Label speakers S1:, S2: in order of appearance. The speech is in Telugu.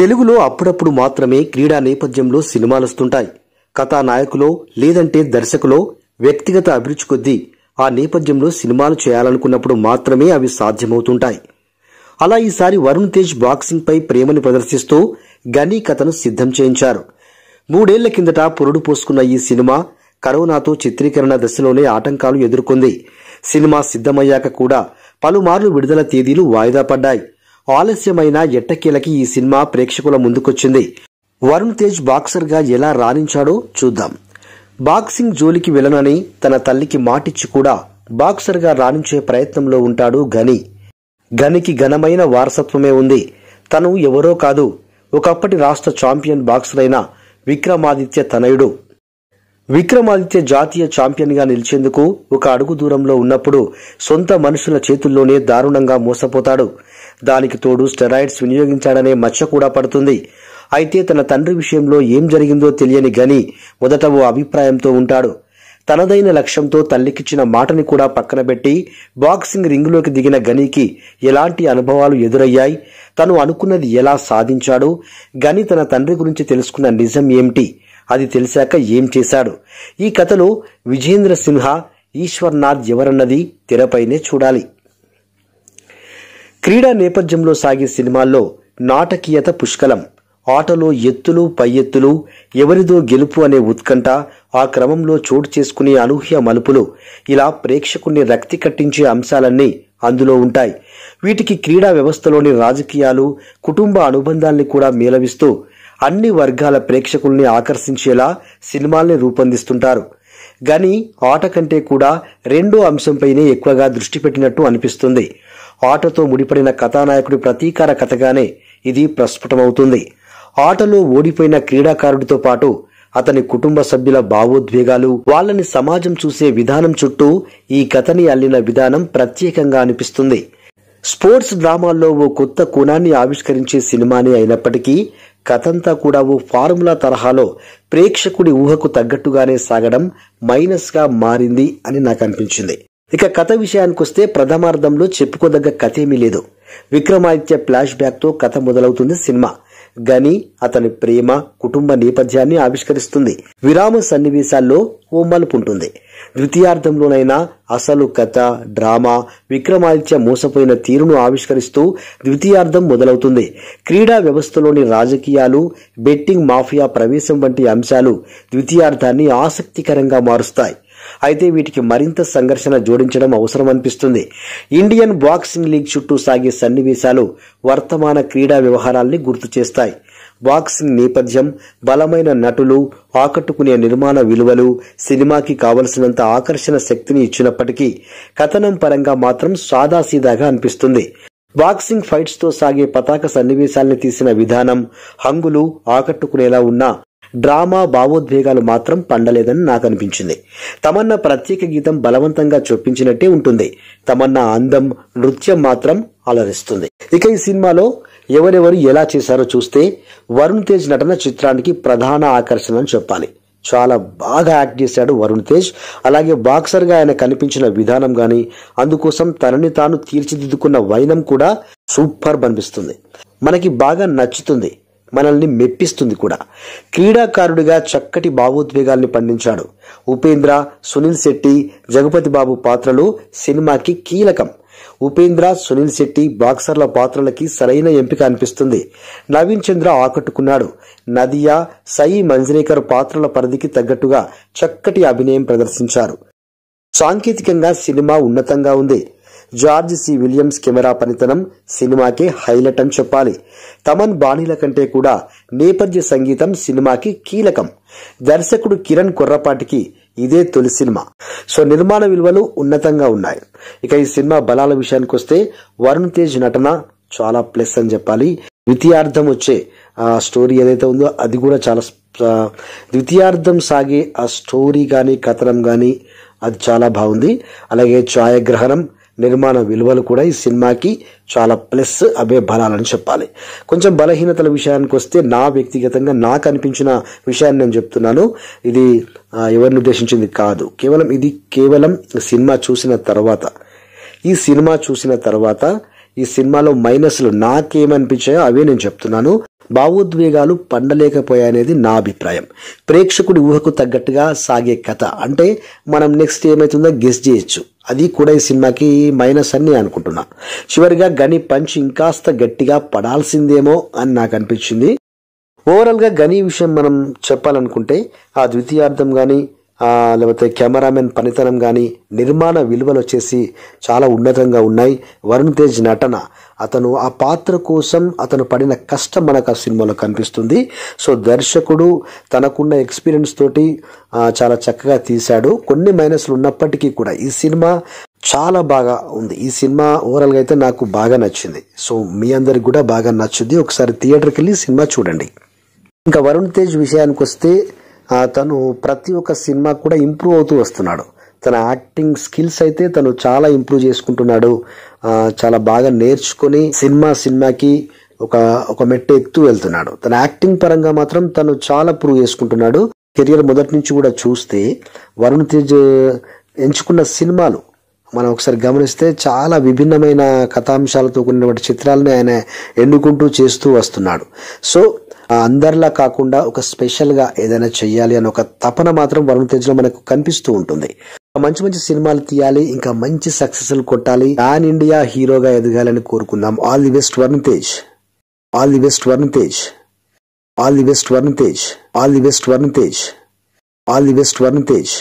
S1: తెలుగులో అప్పుడప్పుడు మాత్రమే క్రీడా నేపథ్యంలో సినిమాలు వస్తుంటాయి కథానాయకులో లేదంటే దర్శకులో వ్యక్తిగత అభిరుచి కొద్దీ ఆ నేపథ్యంలో సినిమాలు చేయాలనుకున్నప్పుడు మాత్రమే అవి సాధ్యమవుతుంటాయి అలా ఈసారి వరుణ్ తేజ్ బాక్సింగ్పై ప్రేమను ప్రదర్శిస్తూ గనీ కథను సిద్ధం చేయించారు మూడేళ్ల కిందట పురుడు పోసుకున్న ఈ సినిమా కరోనాతో చిత్రీకరణ దశలోనే ఆటంకాలు ఎదుర్కొంది సినిమా సిద్ధమయ్యాక కూడా పలుమార్లు విడుదల తేదీలు వాయిదా పడ్డాయి ఆలస్యమైన ఎట్టకేలకి ఈ సినిమా ప్రేక్షకుల ముందుకొచ్చింది వరుణ్ తేజ్ బాక్సర్గా ఎలా రాణించాడో చూద్దాం బాక్సింగ్ జోలికి వెళ్ళనని తన తల్లికి మాటిచ్చి కూడా బాక్సర్గా రాణించే ప్రయత్నంలో ఉంటాడు గని గనికి ఘనమైన వారసత్వమే ఉంది తను ఎవరో కాదు ఒకప్పటి రాష్ట్ర ఛాంపియన్ బాక్సర్ అయిన విక్రమాదిత్య తనయుడు విక్రమాదిత్య జాతీయ ఛాంపియన్గా నిలిచేందుకు ఒక అడుగు దూరంలో ఉన్నప్పుడు సొంత మనుషుల చేతుల్లోనే దారుణంగా మోసపోతాడు దానికి తోడు స్టెరాయిడ్స్ వినియోగించాడనే మచ్చ కూడా పడుతుంది అయితే తన తండ్రి విషయంలో ఏం జరిగిందో తెలియని గని మొదట ఓ అభిప్రాయంతో ఉంటాడు తనదైన లక్ష్యంతో తల్లికిచ్చిన మాటని కూడా పక్కన పెట్టి బాక్సింగ్ రింగులోకి దిగిన గనికి ఎలాంటి అనుభవాలు ఎదురయ్యాయి తను అనుకున్నది ఎలా సాధించాడు గని తన తండ్రి గురించి తెలుసుకున్న నిజం ఏమిటి అది తెలిసాక ఏం చేశాడు ఈ కథలో విజేంద్ర సిన్హా ఈశ్వర్నాథ్ ఎవరన్నది తెరపైనే చూడాలి క్రీడా నేపథ్యంలో సాగే సినిమాల్లో నాటకీయత పుష్కలం ఆటలో ఎత్తులు పై ఎత్తులు ఎవరిదో గెలుపు అనే ఉత్కంఠ ఆ క్రమంలో చోటు చేసుకునే అనూహ్య మలుపులు ఇలా ప్రేక్షకుణ్ణి రక్తి కట్టించే అంశాలన్నీ అందులో ఉంటాయి వీటికి క్రీడా వ్యవస్థలోని రాజకీయాలు కుటుంబ అనుబంధాల్ని కూడా మేలవిస్తూ అన్ని వర్గాల ప్రేక్షకుల్ని ఆకర్షించేలా సినిమాల్ని రూపొందిస్తుంటారు కానీ ఆట కంటే కూడా రెండో అంశంపైనే ఎక్కువగా దృష్టి పెట్టినట్టు అనిపిస్తుంది ఆటతో ముడిపడిన కథానాయకుడి ప్రతీకార కథగానే ఇది ప్రస్ఫుటమవుతుంది ఆటలో ఓడిపోయిన క్రీడాకారుడితో పాటు అతని కుటుంబ సభ్యుల భావోద్వేగాలు వాళ్ళని సమాజం చూసే విధానం చుట్టూ ఈ కథని అల్లిన విధానం ప్రత్యేకంగా అనిపిస్తుంది స్పోర్ట్స్ డ్రామాల్లో ఓ కొత్త కోణాన్ని ఆవిష్కరించే సినిమానే అయినప్పటికీ కథంతా కూడా ఓ ఫార్ములా తరహాలో ప్రేక్షకుడి ఊహకు తగ్గట్టుగానే సాగడం మైనస్గా మారింది అని నాకు అనిపించింది ఇక కథ విషయానికొస్తే ప్రథమార్థంలో చెప్పుకోదగ్గ కథ ఏమీ లేదు విక్రమాదిత్య ఫ్లాష్ బ్యాక్తో కథ మొదలవుతుంది సినిమా గని అతని ప్రేమ కుటుంబ నేపథ్యాన్ని ఆవిష్కరిస్తుంది విరామ సన్నివేశాల్లో ఓ మలుపు ఉంటుంది ద్వితీయార్థంలోనైనా అసలు కథ డ్రామా విక్రమాదిత్య మోసపోయిన తీరును ఆవిష్కరిస్తూ ద్వితీయార్థం మొదలవుతుంది క్రీడా వ్యవస్థలోని రాజకీయాలు బెట్టింగ్ మాఫియా ప్రవేశం వంటి అంశాలు ద్వితీయార్థాన్ని ఆసక్తికరంగా మారుస్తాయి అయితే వీటికి మరింత సంఘర్షణ జోడించడం అవసరం అనిపిస్తుంది ఇండియన్ బాక్సింగ్ లీగ్ చుట్టూ సాగే సన్నివేశాలు వర్తమాన క్రీడా వ్యవహారాల్ని గుర్తు చేస్తాయి బాక్సింగ్ నేపథ్యం బలమైన నటులు ఆకట్టుకునే నిర్మాణ విలువలు సినిమాకి కావలసినంత ఆకర్షణ శక్తిని ఇచ్చినప్పటికీ కథనం పరంగా మాత్రం సాదాసీదాగా అనిపిస్తుంది బాక్సింగ్ ఫైట్స్తో సాగే పతాక సన్నివేశాల్ని తీసిన విధానం హంగులు ఆకట్టుకునేలా ఉన్నా డ్రామా భావోద్వేగాలు మాత్రం పండలేదని నాకు అనిపించింది తమన్నా ప్రత్యేక గీతం బలవంతంగా చొప్పించినట్టే ఉంటుంది తమన్నా అందం నృత్యం మాత్రం అలరిస్తుంది ఇక ఈ సినిమాలో ఎవరెవరు ఎలా చేశారో చూస్తే వరుణ్ తేజ్ నటన చిత్రానికి ప్రధాన ఆకర్షణ అని చెప్పాలి చాలా బాగా యాక్ట్ చేశాడు వరుణ్ తేజ్ అలాగే బాక్సర్గా ఆయన కనిపించిన విధానం కానీ అందుకోసం తనని తాను తీర్చిదిద్దుకున్న వైనం కూడా సూపర్ అనిపిస్తుంది మనకి బాగా నచ్చుతుంది మనల్ని మెప్పిస్తుంది కూడా క్రీడాకారుడిగా చక్కటి భావోద్వేగాల్ని పండించాడు ఉపేంద్ర సునీల్ శెట్టి జగపతి బాబు పాత్రలు సినిమాకి కీలకం ఉపేంద్ర సునీల్ శెట్టి బాక్సర్ల పాత్రలకి సరైన ఎంపిక అనిపిస్తుంది నవీన్ చంద్ర ఆకట్టుకున్నాడు నదియా సయి మంజరేకర్ పాత్రల పరిధికి తగ్గట్టుగా చక్కటి అభినయం ప్రదర్శించారు సాంకేతికంగా సినిమా ఉన్నతంగా ఉంది జార్జ్ సి విలియమ్స్ కెమెరా పనితనం సినిమాకి హైలైట్ అని చెప్పాలి తమన్ బాణీల కంటే కూడా నేపథ్య సంగీతం సినిమాకి కీలకం దర్శకుడు కిరణ్ కొర్రపాటికి ఇదే తొలి సినిమా సో నిర్మాణ విలువలు ఉన్నతంగా ఉన్నాయి ఇక ఈ సినిమా బలాల విషయానికి వస్తే వరుణ్ తేజ్ నటన చాలా ప్లస్ అని చెప్పాలి ద్వితీయార్థం వచ్చే ఆ స్టోరీ ఏదైతే ఉందో అది కూడా చాలా ద్వితీయార్థం సాగే ఆ స్టోరీ కానీ కథనం కానీ అది చాలా బాగుంది అలాగే ఛాయాగ్రహణం నిర్మాణ విలువలు కూడా ఈ సినిమాకి చాలా ప్లస్ అవే బలాలని చెప్పాలి కొంచెం బలహీనతల విషయానికి వస్తే నా వ్యక్తిగతంగా నాకు అనిపించిన విషయాన్ని నేను చెప్తున్నాను ఇది ఎవరిని ఉద్దేశించింది కాదు కేవలం ఇది కేవలం సినిమా చూసిన తర్వాత ఈ సినిమా చూసిన తర్వాత ఈ సినిమాలో మైనస్లు నాకేమనిపించాయో అవే నేను చెప్తున్నాను భావోద్వేగాలు పండలేకపోయాయనేది నా అభిప్రాయం ప్రేక్షకుడి ఊహకు తగ్గట్టుగా సాగే కథ అంటే మనం నెక్స్ట్ ఏమవుతుందో గెస్ చేయొచ్చు అది కూడా ఈ సినిమాకి మైనస్ అని అనుకుంటున్నా చివరిగా గని పంచ్ ఇంకాస్త గట్టిగా పడాల్సిందేమో అని నాకు అనిపించింది ఓవరాల్గా గని విషయం మనం చెప్పాలనుకుంటే ఆ ద్వితీయార్థం కానీ లేకపోతే కెమెరామెన్ పనితనం కానీ నిర్మాణ విలువలు వచ్చేసి చాలా ఉన్నతంగా ఉన్నాయి వరుణ్ తేజ్ నటన అతను ఆ పాత్ర కోసం అతను పడిన కష్టం మనకు ఆ సినిమాలో కనిపిస్తుంది సో దర్శకుడు తనకున్న ఎక్స్పీరియన్స్ తోటి చాలా చక్కగా తీశాడు కొన్ని మైనస్లు ఉన్నప్పటికీ కూడా ఈ సినిమా చాలా బాగా ఉంది ఈ సినిమా ఓవరాల్గా అయితే నాకు బాగా నచ్చింది సో మీ అందరికి కూడా బాగా నచ్చింది ఒకసారి థియేటర్కి వెళ్ళి సినిమా చూడండి ఇంకా వరుణ్ తేజ్ విషయానికి వస్తే తను ప్రతి ఒక్క సినిమా కూడా ఇంప్రూవ్ అవుతూ వస్తున్నాడు తన యాక్టింగ్ స్కిల్స్ అయితే తను చాలా ఇంప్రూవ్ చేసుకుంటున్నాడు చాలా బాగా నేర్చుకొని సినిమా సినిమాకి ఒక ఒక మెట్టు ఎక్కుతూ వెళ్తున్నాడు తన యాక్టింగ్ పరంగా మాత్రం తను చాలా ప్రూవ్ చేసుకుంటున్నాడు కెరియర్ మొదటి నుంచి కూడా చూస్తే వరుణ్ తేజ్ ఎంచుకున్న సినిమాలు మనం ఒకసారి గమనిస్తే చాలా విభిన్నమైన కథాంశాలతో కూడినటువంటి చిత్రాలని ఆయన ఎన్నుకుంటూ చేస్తూ వస్తున్నాడు సో అందరిలా కాకుండా ఒక స్పెషల్గా ఏదైనా చేయాలి అని ఒక తపన మాత్రం వరుణ్ తేజ్లో మనకు కనిపిస్తూ ఉంటుంది మంచి మంచి సినిమాలు తీయాలి ఇంకా మంచి సక్సెస్లు కొట్టాలి ఆన్ ఇండియా హీరోగా ఎదగాలని కోరుకుందాం all the best Varun Tej all the best Varun Tej all the best Varun Tej all the best Varun Tej all the best Varun Tej